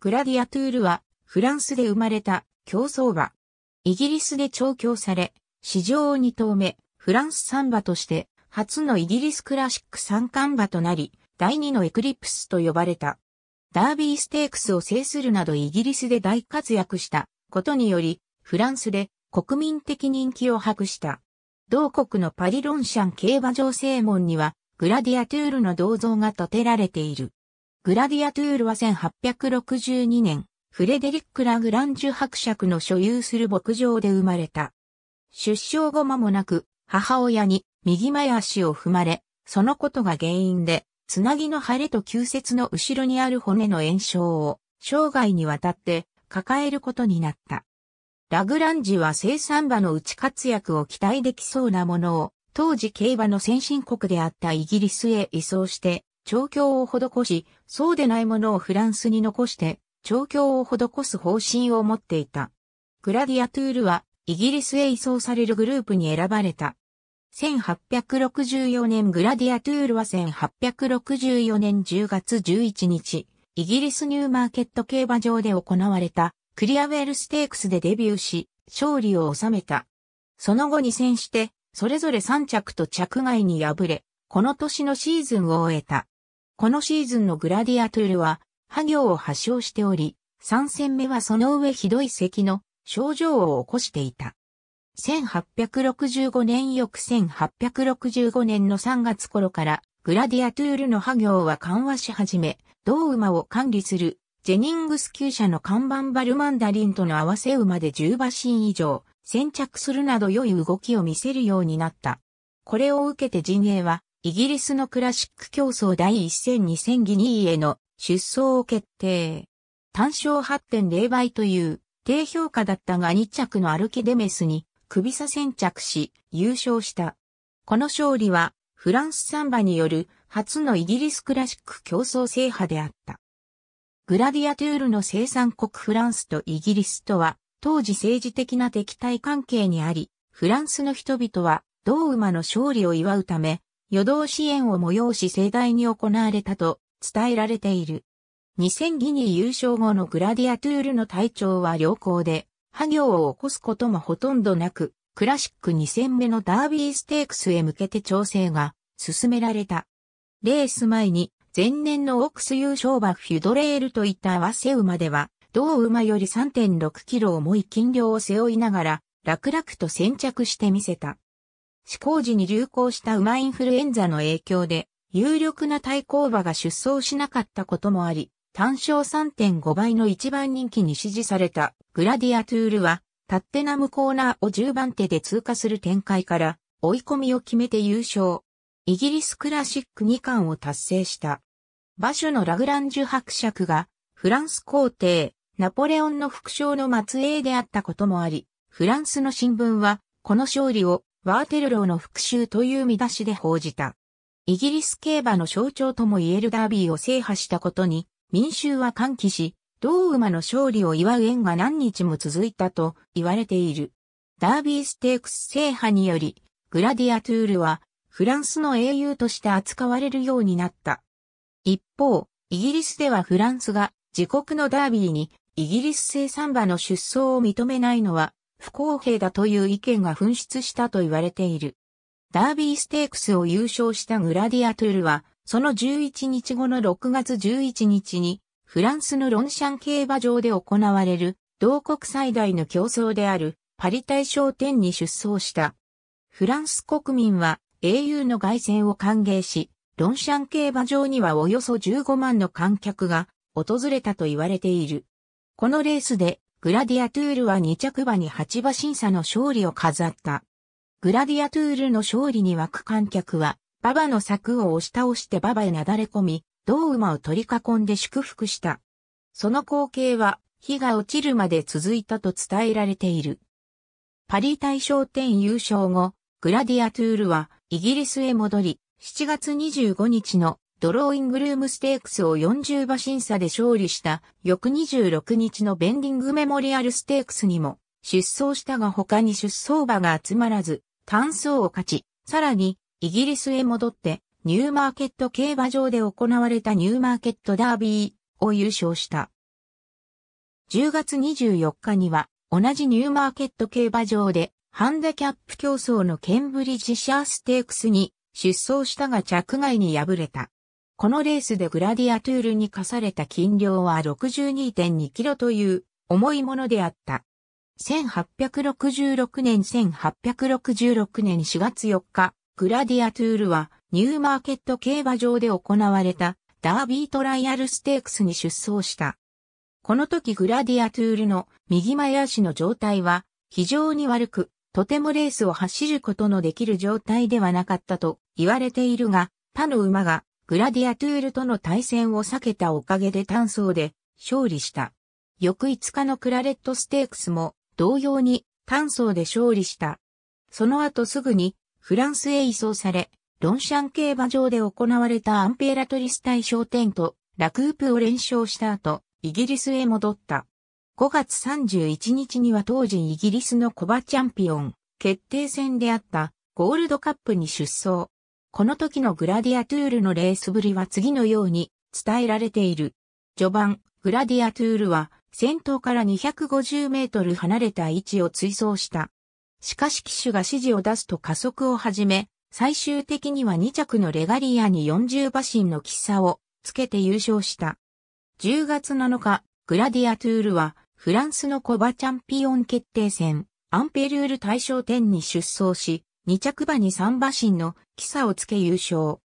グラディアトゥールは、フランスで生まれた競争馬。イギリスで調教され、史上2頭目、フランス3馬として、初のイギリスクラシック三冠馬となり、第2のエクリプスと呼ばれた。ダービーステークスを制するなどイギリスで大活躍したことにより、フランスで国民的人気を博した。同国のパリロンシャン競馬場正門には、グラディアトゥールの銅像が建てられている。グラディアトゥールは1862年、フレデリック・ラグランジュ伯爵の所有する牧場で生まれた。出生後間もなく、母親に右前足を踏まれ、そのことが原因で、つなぎの腫れと旧節の後ろにある骨の炎症を生涯にわたって抱えることになった。ラグランジは生産馬の内活躍を期待できそうなものを当時競馬の先進国であったイギリスへ移送して調教を施し、そうでないものをフランスに残して、調教を施す方針を持っていた。グラディアトゥールは、イギリスへ移送されるグループに選ばれた。1864年グラディアトゥールは1864年10月11日、イギリスニューマーケット競馬場で行われたクリアウェルステークスでデビューし、勝利を収めた。その後2戦して、それぞれ3着と着外に敗れ、この年のシーズンを終えた。このシーズンのグラディアトゥールは、破行を発症しており、3戦目はその上ひどい咳の症状を起こしていた。1865年翌1865年の3月頃からグラディアトゥールの破行は緩和し始め、同馬を管理するジェニングス厩舎の看板バルマンダリンとの合わせ馬で10馬身以上先着するなど良い動きを見せるようになった。これを受けて陣営はイギリスのクラシック競争第1戦2戦ギニーへの出走を決定。単勝8.0倍という低評価だったが2着のアルキデメスに首差先着し優勝した。この勝利はフランスサンバによる初のイギリスクラシック競争制覇であった。グラディアトゥールの生産国フランスとイギリスとは当時政治的な敵対関係にあり、フランスの人々は同馬の勝利を祝うため、余道支援を催し盛大に行われたと伝えられている。2000ギニ優勝後のグラディアトゥールの体調は良好で、破行を起こすこともほとんどなく、クラシック2戦目のダービーステークスへ向けて調整が進められた。レース前に前年のオックス優勝馬フュドレールといった合わせ馬では、同馬より3.6キロ重い斤量を背負いながら、楽々と先着してみせた。試行時に流行した馬インフルエンザの影響で、有力な対抗馬が出走しなかったこともあり、単勝3.5倍の一番人気に支持されたグラディアトゥールは、タッテナムコーナーを10番手で通過する展開から追い込みを決めて優勝。イギリスクラシック2冠を達成した。馬首のラグランジュ伯爵がフランス皇帝ナポレオンの副将の末裔であったこともあり、フランスの新聞はこの勝利をワーテルローの復讐という見出しで報じた。イギリス競馬の象徴とも言えるダービーを制覇したことに、民衆は歓喜し、同馬の勝利を祝う縁が何日も続いたと言われている。ダービーステークス制覇により、グラディアトゥールは、フランスの英雄として扱われるようになった。一方、イギリスではフランスが自国のダービーにイギリス生産馬の出走を認めないのは不公平だという意見が紛失したと言われている。ダービーステークスを優勝したグラディアトゥルは、その11日後の6月11日に、フランスのロンシャン競馬場で行われる、同国最大の競争である、パリ大賞店に出走した。フランス国民は、英雄の凱旋を歓迎し、ロンシャン競馬場にはおよそ15万の観客が訪れたと言われている。このレースでグラディアトゥールは2着馬に8馬審査の勝利を飾った。グラディアトゥールの勝利に湧く観客は、馬場の柵を押し倒して馬場へなだれ込み、同馬を取り囲んで祝福した。その光景は、日が落ちるまで続いたと伝えられている。パリ大賞典優勝後、グラディアトゥールはイギリスへ戻り、7月25日のドローイングルームステークスを40馬審査で勝利した翌26日のベンディングメモリアルステークスにも出走したが他に出走馬が集まらず単走を勝ち、さらにイギリスへ戻ってニューマーケット競馬場で行われたニューマーケットダービーを優勝した。10月24日には同じニューマーケット競馬場でハンデキャップ競争のケンブリッジシャーステークスに出走したが着外に敗れた。このレースでグラディアトゥールに課された金量は62.2キロという重いものであった。1866年1866年4月4日、グラディアトゥールはニューマーケット競馬場で行われたダービートライアルステークスに出走した。この時グラディアトゥールの右前足の状態は非常に悪く、とてもレースを走ることのできる状態ではなかったと言われているが、他の馬がグラディアトゥールとの対戦を避けたおかげで単走で勝利した。翌5日のクラレットステークスも同様に単走で勝利した。その後すぐにフランスへ移送され、ロンシャン競馬場で行われたアンペーラトリス対商店とラクープを連勝した後、イギリスへ戻った。5月31日には当時イギリスのコバチャンピオン決定戦であったゴールドカップに出走。この時のグラディアトゥールのレースぶりは次のように伝えられている。序盤、グラディアトゥールは先頭から250メートル離れた位置を追走した。しかし騎手が指示を出すと加速を始め、最終的には2着のレガリアに40馬身の喫茶をつけて優勝した。10月7日、グラディアトゥールはフランスのコバチャンピオン決定戦アンペルール大賞10に出走し、2着馬に3馬身のキサをつけ優勝。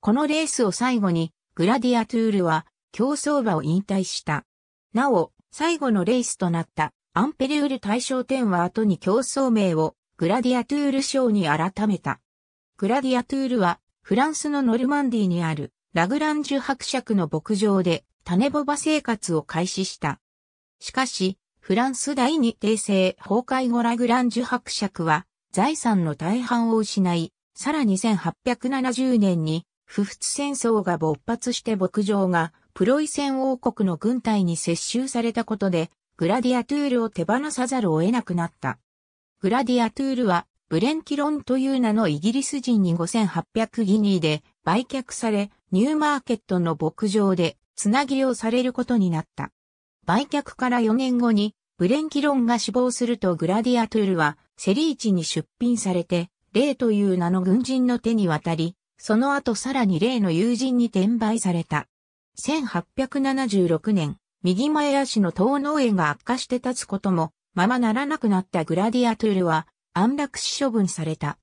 このレースを最後に、グラディアトゥールは競争馬を引退した。なお、最後のレースとなったアンペリュール大賞展は後に競争名をグラディアトゥール賞に改めた。グラディアトゥールはフランスのノルマンディにあるラグランジュ伯爵の牧場で種ボバ生活を開始した。しかし、フランス第二帝政崩壊後ラグランジュ伯爵は財産の大半を失い、さらに1870年に不仏戦争が勃発して牧場がプロイセン王国の軍隊に接収されたことでグラディアトゥールを手放さざるを得なくなった。グラディアトゥールはブレンキロンという名のイギリス人に5800ギニーで売却されニューマーケットの牧場でつなぎをされることになった。売却から4年後にブレンキロンが死亡するとグラディアトゥールはセリーチに出品されて、レイという名の軍人の手に渡り、その後さらにレイの友人に転売された。1876年、右前足の頭脳炎が悪化して立つことも、ままならなくなったグラディアトゥールは、安楽死処分された。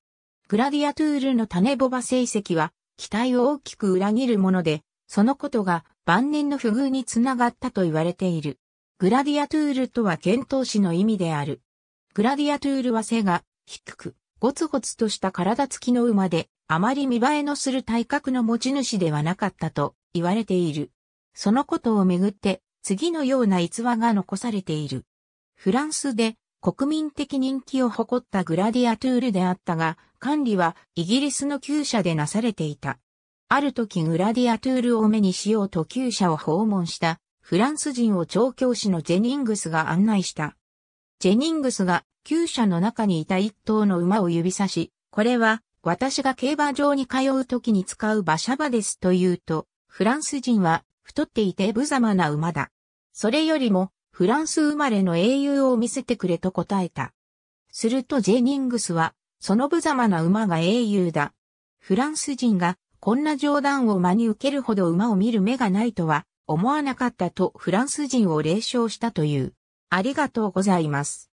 グラディアトゥールの種ボバ成績は、期待を大きく裏切るもので、そのことが晩年の不遇につながったと言われている。グラディアトゥールとは剣闘士の意味である。グラディアトゥールは背が低く、ゴツゴツとした体つきの馬で、あまり見栄えのする体格の持ち主ではなかったと言われている。そのことをめぐって、次のような逸話が残されている。フランスで国民的人気を誇ったグラディアトゥールであったが、管理はイギリスの旧社でなされていた。ある時グラディアトゥールを目にしようと旧社を訪問したフランス人を調教師のジェニングスが案内した。ジェニングスが厩舎の中にいた一頭の馬を指さし、これは私が競馬場に通う時に使う馬車馬ですと言うと、フランス人は太っていて無様な馬だ。それよりもフランス生まれの英雄を見せてくれと答えた。するとジェニングスは、その無様な馬が英雄だ。フランス人がこんな冗談を真に受けるほど馬を見る目がないとは思わなかったとフランス人を冷笑したという。ありがとうございます。